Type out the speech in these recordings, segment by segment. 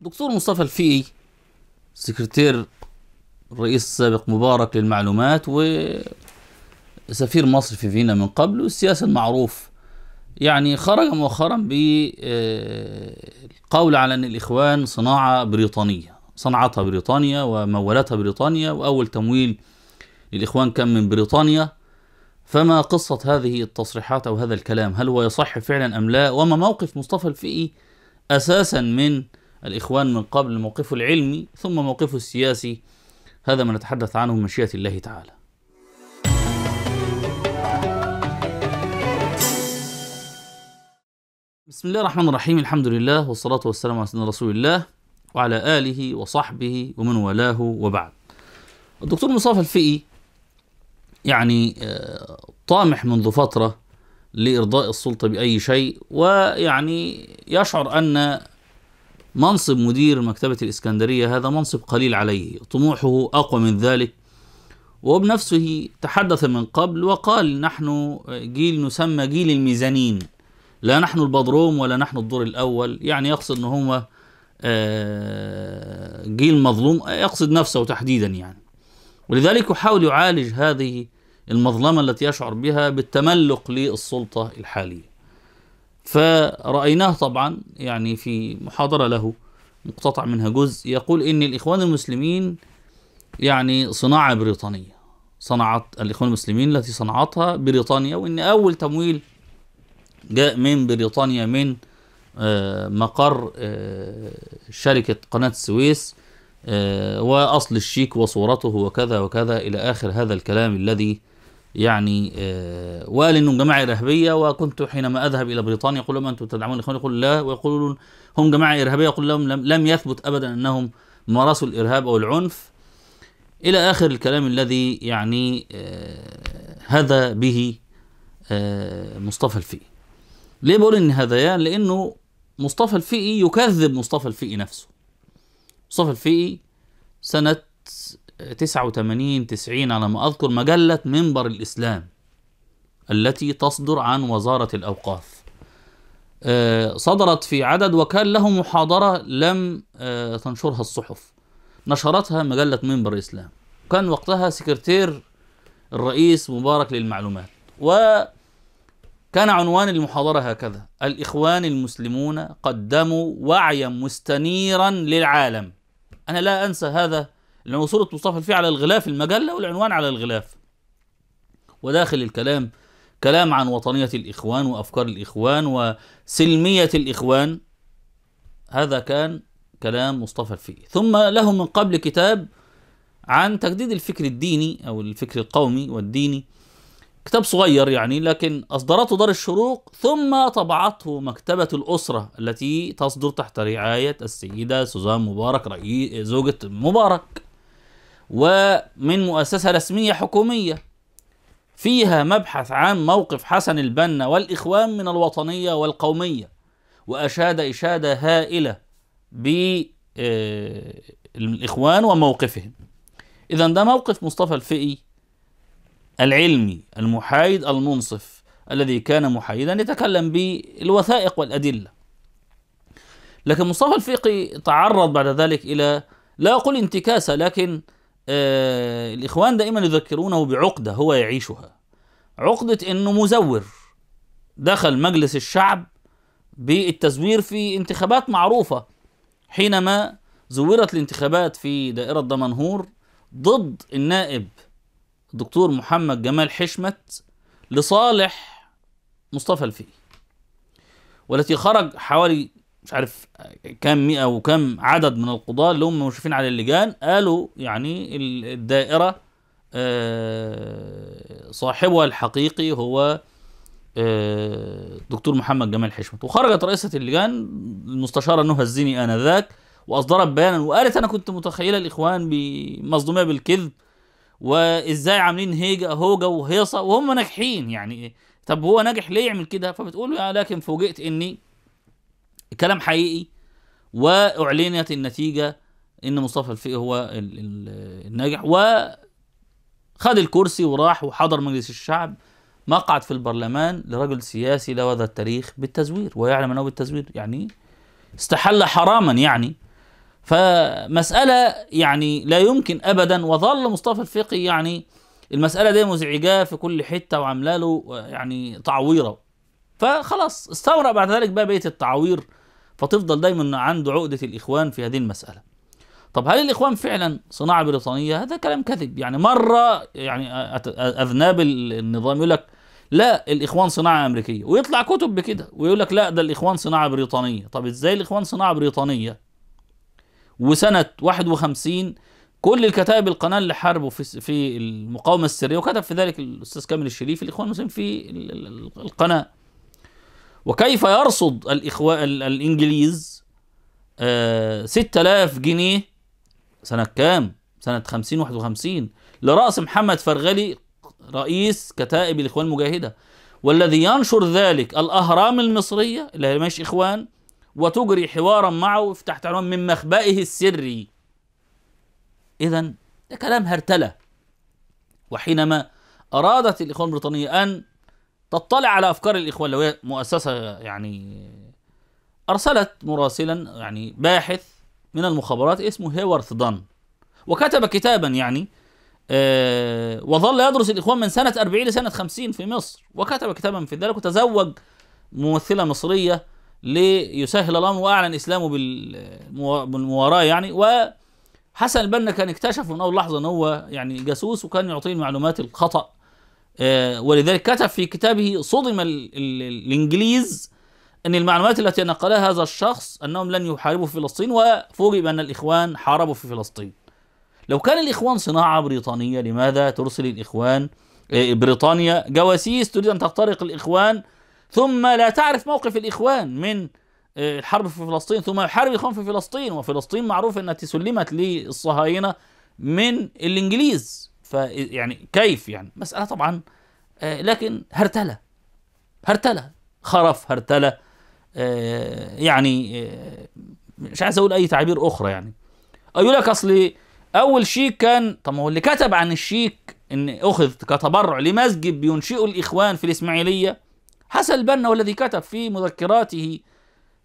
دكتور مصطفى الفيئي سكرتير الرئيس السابق مبارك للمعلومات وسفير مصر في فيينا من قبل والسياسي المعروف يعني خرج مؤخرا بالقول آه، على ان الاخوان صناعه بريطانيه صنعتها بريطانيا ومولتها بريطانيا واول تمويل للاخوان كان من بريطانيا فما قصه هذه التصريحات او هذا الكلام هل هو يصح فعلا ام لا وما موقف مصطفى الفئي اساسا من الإخوان من قبل موقفه العلمي ثم موقفه السياسي هذا ما نتحدث عنه مشيئة الله تعالى بسم الله الرحمن الرحيم الحمد لله والصلاة والسلام على سيدنا رسول الله وعلى آله وصحبه ومن والاه وبعد الدكتور مصطفى الفقي يعني آه، طامح منذ فترة لإرضاء السلطة بأي شيء ويعني يشعر أن منصب مدير مكتبة الإسكندرية هذا منصب قليل عليه طموحه أقوى من ذلك وبنفسه تحدث من قبل وقال نحن جيل نسمى جيل الميزانين لا نحن البضروم ولا نحن الدور الأول يعني يقصد أن هو آه، جيل مظلوم يقصد نفسه تحديدا يعني ولذلك يحاول يعالج هذه المظلمة التي يشعر بها بالتملق للسلطة الحالية فرأيناه طبعا يعني في محاضرة له مقتطع منها جزء يقول إن الإخوان المسلمين يعني صناعة بريطانية صنعت الإخوان المسلمين التي صنعتها بريطانيا وإن أول تمويل جاء من بريطانيا من آه، مقر آه، شركة قناة السويس آه، وأصل الشيك وصورته وكذا وكذا إلى آخر هذا الكلام الذي يعني آه، وقال انهم جماعه ارهابيه وكنت حينما اذهب الى بريطانيا اقول لهم انتم تدعمون الاخوان يقول لا ويقولون هم جماعه ارهابيه يقول لهم لم يثبت ابدا انهم مارسوا الارهاب او العنف الى اخر الكلام الذي يعني آه، هذا به آه، مصطفى الفقي ليه بقول ان هذيان يعني لانه مصطفى الفقي يكذب مصطفى الفقي نفسه مصطفى الفقي سنه 89 90 على ما أذكر مجلة منبر الإسلام التي تصدر عن وزارة الأوقاف آه، صدرت في عدد وكان له محاضرة لم آه، تنشرها الصحف نشرتها مجلة منبر الإسلام كان وقتها سكرتير الرئيس مبارك للمعلومات وكان عنوان المحاضرة هكذا الإخوان المسلمون قدموا وعيا مستنيرا للعالم أنا لا أنسى هذا لأنه صورة مصطفى الفي على الغلاف المجلة والعنوان على الغلاف وداخل الكلام كلام عن وطنية الإخوان وأفكار الإخوان وسلمية الإخوان هذا كان كلام مصطفى الفقي ثم له من قبل كتاب عن تجديد الفكر الديني أو الفكر القومي والديني كتاب صغير يعني لكن أصدرته دار الشروق ثم طبعته مكتبة الأسرة التي تصدر تحت رعاية السيدة سوزان مبارك رئيس زوجة مبارك ومن مؤسسة رسمية حكومية فيها مبحث عن موقف حسن البنا والإخوان من الوطنية والقومية وأشاد إشادة هائلة بالإخوان آه، وموقفهم إذا ده موقف مصطفى الفقي العلمي المحايد المنصف الذي كان محايدا يتكلم بالوثائق والأدلة لكن مصطفى الفقي تعرض بعد ذلك إلى لا أقول انتكاسة لكن آه، الإخوان دائما يذكرونه بعقدة هو يعيشها عقدة أنه مزور دخل مجلس الشعب بالتزوير في انتخابات معروفة حينما زورت الانتخابات في دائرة دمنهور ضد النائب الدكتور محمد جمال حشمت لصالح مصطفى الفقي والتي خرج حوالي مش عارف كام مئة وكم عدد من القضاة اللي هم مشرفين على اللجان قالوا يعني الدائرة آه، صاحبها الحقيقي هو آه، دكتور محمد جمال حشمت وخرجت رئيسة اللجان المستشارة نهى الزيني آنذاك وأصدرت بيانا وقالت أنا كنت متخيلة الإخوان مصدومية بالكذب وإزاي عاملين هيجة هوجة وهيصة وهم ناجحين يعني طب هو ناجح ليه يعمل كده فبتقول آه، لكن فوجئت إني الكلام حقيقي واعلنت النتيجه ان مصطفى الفقي هو الناجح وخد الكرسي وراح وحضر مجلس الشعب مقعد في البرلمان لرجل سياسي لوذ التاريخ بالتزوير ويعلم انه بالتزوير يعني استحل حراما يعني فمسألة يعني لا يمكن أبدا وظل مصطفى الفقي يعني المسألة دي مزعجاه في كل حتة وعامله له يعني تعويره فخلاص استورى بعد ذلك بقى بقيه التعاوير فتفضل دايما عنده عقده الاخوان في هذه المساله. طب هل الاخوان فعلا صناعه بريطانيه؟ هذا كلام كذب يعني مره يعني اذناب النظام يقول لك لا الاخوان صناعه امريكيه ويطلع كتب بكده ويقول لك لا ده الاخوان صناعه بريطانيه، طب ازاي الاخوان صناعه بريطانيه؟ وسنه 51 كل الكتائب القناه اللي حاربوا في في المقاومه السريه وكتب في ذلك الاستاذ كامل الشريف الاخوان المسلمين في القناه وكيف يرصد الإخوة الإنجليز آه 6000 جنيه سنة كام؟ سنة 50 51 لرأس محمد فرغلي رئيس كتائب الإخوان المجاهدة والذي ينشر ذلك الأهرام المصرية اللي هي ماشي إخوان وتجري حوارا معه تحت عنوان من مخبئه السري إذا ده كلام هرتلة وحينما أرادت الإخوان البريطانية أن تطلع على افكار الاخوان لو مؤسسه يعني ارسلت مراسلا يعني باحث من المخابرات اسمه هيورث دان وكتب كتابا يعني آه وظل يدرس الاخوان من سنه 40 لسنه 50 في مصر وكتب كتابا في ذلك وتزوج ممثله مصريه ليسهل الامر واعلن اسلامه بالمواراه يعني وحسن البنا كان اكتشف من اول لحظه ان هو يعني جاسوس وكان يعطيه المعلومات الخطا آه، ولذلك كتب في كتابه صدم الإنجليز أن المعلومات التي نقلها هذا الشخص أنهم لن يحاربوا في فلسطين وفوجئ بان الإخوان حاربوا في فلسطين لو كان الإخوان صناعة بريطانية لماذا ترسل الإخوان آه، بريطانيا جواسيس تريد أن تخترق الإخوان ثم لا تعرف موقف الإخوان من آه، الحرب في فلسطين ثم يحارب الإخوان في فلسطين وفلسطين معروف أنها سلمت للصهاينة من الإنجليز فيعني كيف يعني مسألة طبعا آه، لكن هرتلة هرتلة خرف هرتلة آه، يعني آه، مش عايز اقول اي تعبير اخرى يعني يقول لك اصل اول شيء كان طب ما هو اللي كتب عن الشيك ان اخذ كتبرع لمسجد بينشئه الاخوان في الاسماعيليه حسن البنا والذي الذي كتب في مذكراته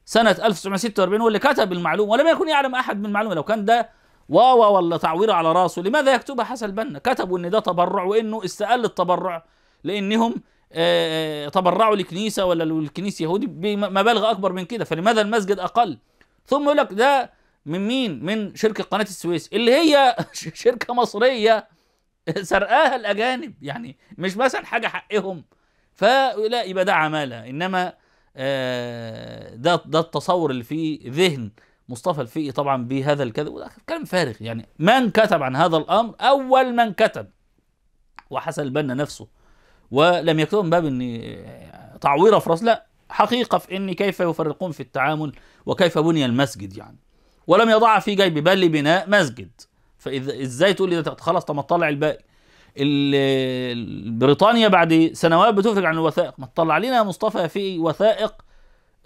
سنه 1946 هو اللي كتب المعلومه ولم يكن يعلم احد من المعلومه لو كان ده واو ولا تعويره على راسه لماذا يكتبها حسن البنا كتبوا ان ده تبرع وانه استقل التبرع لانهم آه، آه، تبرعوا لكنيسه ولا للكنيسة يهودي بمبالغ اكبر من كده فلماذا المسجد اقل ثم يقول لك ده من مين من شركه قناه السويس اللي هي شركه مصريه سرقاها الاجانب يعني مش مثلا حاجه حقهم فلا يبقى ده عماله انما آه، ده ده التصور اللي في ذهن مصطفى الفقي طبعا بهذا الكذب كلام فارغ يعني من كتب عن هذا الامر اول من كتب وحسن البنا نفسه ولم يكتب من باب ان تعويره في راس لا حقيقه في ان كيف يفرقون في التعامل وكيف بني المسجد يعني ولم يضع في جيب بل بناء مسجد فاذا ازاي تقول لي خلاص طب ما تطلع الباقي بريطانيا بعد سنوات بتفرج عن الوثائق ما تطلع لنا يا مصطفى في وثائق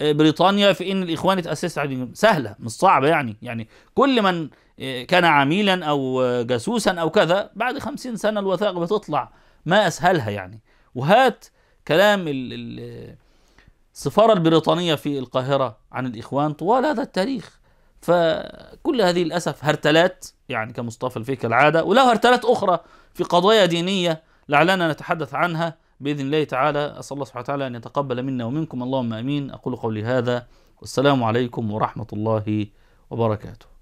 آه، بريطانيا في ان الاخوان اتاسست على سهله مش صعبه يعني يعني كل من آه، كان عميلا او جاسوسا او كذا بعد خمسين سنه الوثائق بتطلع ما اسهلها يعني وهات كلام السفاره البريطانيه في القاهره عن الاخوان طوال هذا التاريخ فكل هذه للاسف هرتلات يعني كمصطفى الفيك العاده وله هرتلات اخرى في قضايا دينيه لعلنا نتحدث عنها باذن الله تعالى اسال الله سبحانه وتعالى ان يتقبل منا ومنكم اللهم امين اقول قولي هذا والسلام عليكم ورحمه الله وبركاته